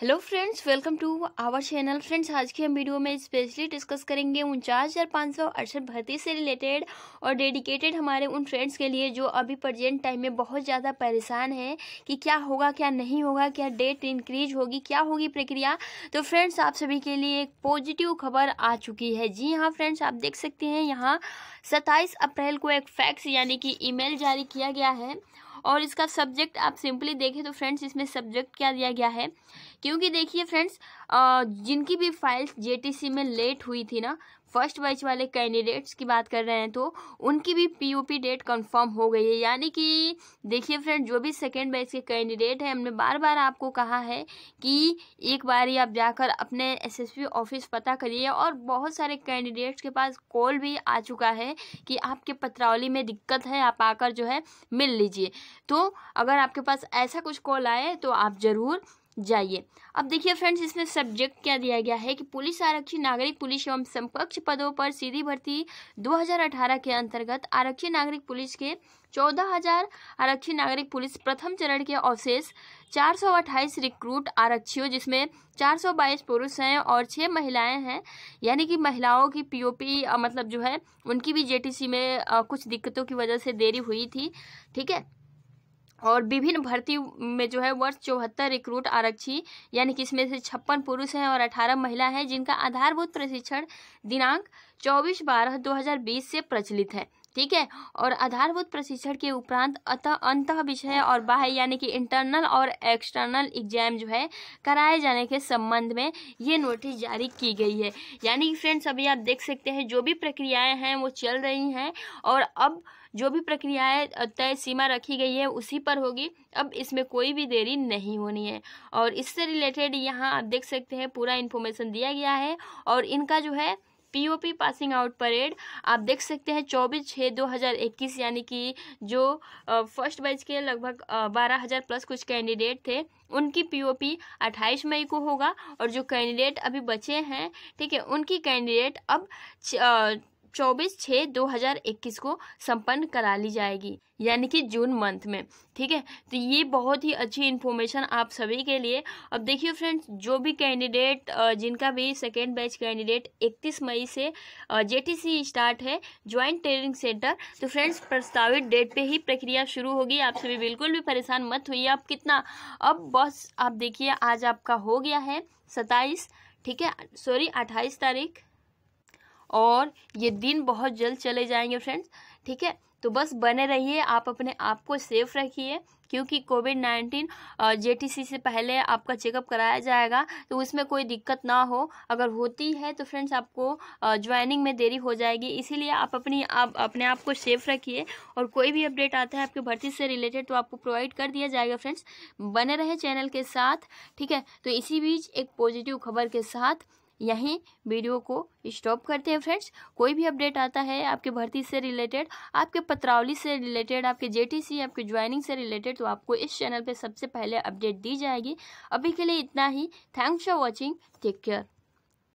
hello friends welcome to our channel friends आज की हम वीडियो में स्पेशली डिस्कस करेंगे उनचास हज़ार पाँच सौ अड़सठ भर्ती से रिलेटेड और डेडिकेटेड हमारे उन फ्रेंड्स के लिए जो अभी प्रजेंट टाइम में बहुत ज़्यादा परेशान हैं कि क्या होगा क्या नहीं होगा क्या डेट इंक्रीज होगी क्या होगी प्रक्रिया तो फ्रेंड्स आप सभी के लिए एक पॉजिटिव खबर आ चुकी है जी हाँ फ्रेंड्स आप देख सकते हैं यहाँ सत्ताईस अप्रैल को एक फैक्स यानी कि ईमेल जारी किया गया है और इसका सब्जेक्ट आप सिंपली देखें तो फ्रेंड्स इसमें सब्जेक्ट क्या दिया गया है क्योंकि देखिए फ्रेंड्स जिनकी भी फाइल्स जेटीसी में लेट हुई थी ना फर्स्ट बैच वाले कैंडिडेट्स की बात कर रहे हैं तो उनकी भी पीओपी डेट कंफर्म हो गई है यानी कि देखिए फ्रेंड जो भी सेकेंड बैच के कैंडिडेट हैं हमने बार बार आपको कहा है कि एक बार ही आप जाकर अपने एसएसपी ऑफिस पता करिए और बहुत सारे कैंडिडेट्स के पास कॉल भी आ चुका है कि आपके पत्रावली में दिक्कत है आप आकर जो है मिल लीजिए तो अगर आपके पास ऐसा कुछ कॉल आए तो आप ज़रूर जाइए अब देखिए फ्रेंड्स इसमें सब्जेक्ट क्या दिया गया है कि पुलिस आरक्षी नागरिक पुलिस एवं समकक्ष पदों पर सीधी भर्ती 2018 के अंतर्गत आरक्षी नागरिक पुलिस के 14000 आरक्षी नागरिक पुलिस प्रथम चरण के अवशेष अट्ठाईस रिक्रूट आरक्षियों जिसमें 422 पुरुष हैं और छः महिलाएं हैं यानी कि महिलाओं की पीओपी मतलब जो है उनकी भी जेटीसी में कुछ दिक्कतों की वजह से देरी हुई थी ठीक है और विभिन्न भर्ती में जो है वर्ष चौहत्तर रिक्रूट आरक्षी यानी कि इसमें से छप्पन पुरुष हैं और अठारह महिला हैं जिनका आधारभूत प्रशिक्षण दिनांक चौबीस बारह बीस से प्रचलित है ठीक है और आधारभूत प्रशिक्षण के उपरांत अतः अंत विषय और बाह्य यानी कि इंटरनल और एक्सटर्नल एग्जाम जो है कराए जाने के संबंध में ये नोटिस जारी की गई है यानी कि फ्रेंड्स अभी आप देख सकते हैं जो भी प्रक्रियाएं हैं वो चल रही हैं और अब जो भी प्रक्रियाएं तय सीमा रखी गई है उसी पर होगी अब इसमें कोई भी देरी नहीं होनी है और इससे रिलेटेड यहाँ आप देख सकते हैं पूरा इन्फॉर्मेशन दिया गया है और इनका जो है पीओपी पासिंग आउट परेड आप देख सकते हैं चौबीस छः दो हज़ार इक्कीस यानी कि जो फर्स्ट बैच के लगभग बारह हज़ार प्लस कुछ कैंडिडेट थे उनकी पीओपी अट्ठाईस मई को होगा और जो कैंडिडेट अभी बचे हैं ठीक है उनकी कैंडिडेट अब चौबीस छः दो हज़ार इक्कीस को संपन्न करा ली जाएगी यानी कि जून मंथ में ठीक है तो ये बहुत ही अच्छी इन्फॉर्मेशन आप सभी के लिए अब देखिए फ्रेंड्स जो भी कैंडिडेट जिनका भी सेकेंड बैच कैंडिडेट 31 मई से जे स्टार्ट है ज्वाइंट ट्रेनिंग सेंटर तो फ्रेंड्स प्रस्तावित डेट पे ही प्रक्रिया शुरू होगी आप सभी बिल्कुल भी परेशान मत हुई आप कितना अब बस आप देखिए आज आपका हो गया है सत्ताईस ठीक है सॉरी अट्ठाईस तारीख और ये दिन बहुत जल्द चले जाएंगे फ्रेंड्स ठीक है तो बस बने रहिए आप अपने आप को सेफ रखिए क्योंकि कोविड नाइन्टीन जेटीसी से पहले आपका चेकअप कराया जाएगा तो उसमें कोई दिक्कत ना हो अगर होती है तो फ्रेंड्स आपको ज्वाइनिंग में देरी हो जाएगी इसीलिए आप अपनी आप अपने आप को सेफ रखिए और कोई भी अपडेट आता है आपकी भर्ती से रिलेटेड तो आपको प्रोवाइड कर दिया जाएगा फ्रेंड्स बने रहे चैनल के साथ ठीक है तो इसी बीच एक पॉजिटिव खबर के साथ यहीं वीडियो को स्टॉप करते हैं फ्रेंड्स कोई भी अपडेट आता है आपके भर्ती से रिलेटेड आपके पत्रावली से रिलेटेड आपके जेटीसी आपके ज्वाइनिंग से रिलेटेड तो आपको इस चैनल पे सबसे पहले अपडेट दी जाएगी अभी के लिए इतना ही thanks for watching take care